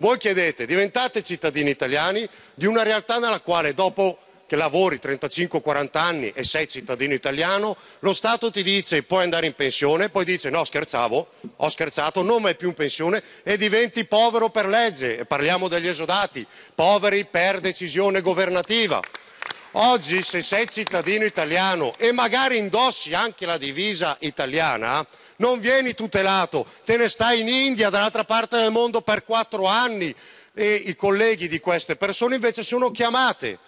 Voi chiedete, diventate cittadini italiani di una realtà nella quale dopo che lavori 35-40 anni e sei cittadino italiano, lo Stato ti dice puoi andare in pensione, poi dice no scherzavo, ho scherzato, non vai più in pensione e diventi povero per legge, e parliamo degli esodati, poveri per decisione governativa. Oggi se sei cittadino italiano e magari indossi anche la divisa italiana, non vieni tutelato, te ne stai in India, dall'altra parte del mondo per quattro anni e i colleghi di queste persone invece sono chiamate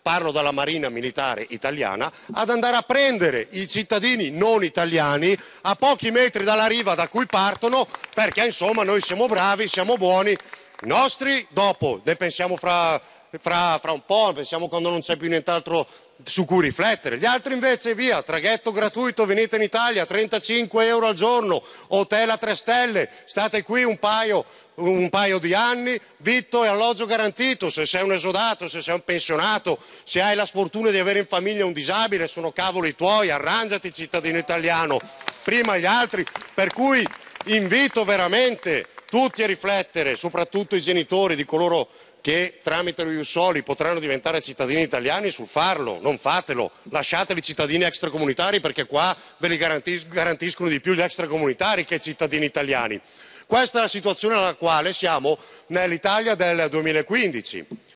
parlo dalla Marina Militare Italiana, ad andare a prendere i cittadini non italiani a pochi metri dalla riva da cui partono, perché insomma noi siamo bravi, siamo buoni, i nostri dopo, ne pensiamo fra fra, fra un po', pensiamo quando non c'è più nient'altro su cui riflettere. Gli altri invece via, traghetto gratuito, venite in Italia, 35 euro al giorno, hotel a 3 stelle, state qui un paio, un paio di anni, vitto e alloggio garantito, se sei un esodato, se sei un pensionato, se hai la sfortuna di avere in famiglia un disabile, sono cavoli tuoi, arrangiati cittadino italiano, prima gli altri, per cui invito veramente tutti a riflettere, soprattutto i genitori di coloro che tramite lo Iusoli potranno diventare cittadini italiani, sul farlo, non fatelo, lasciateli cittadini extracomunitari perché qua ve li garantis garantiscono di più gli extracomunitari che i cittadini italiani. Questa è la situazione alla quale siamo nell'Italia del 2015.